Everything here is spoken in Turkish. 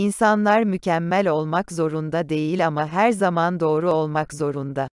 İnsanlar mükemmel olmak zorunda değil ama her zaman doğru olmak zorunda.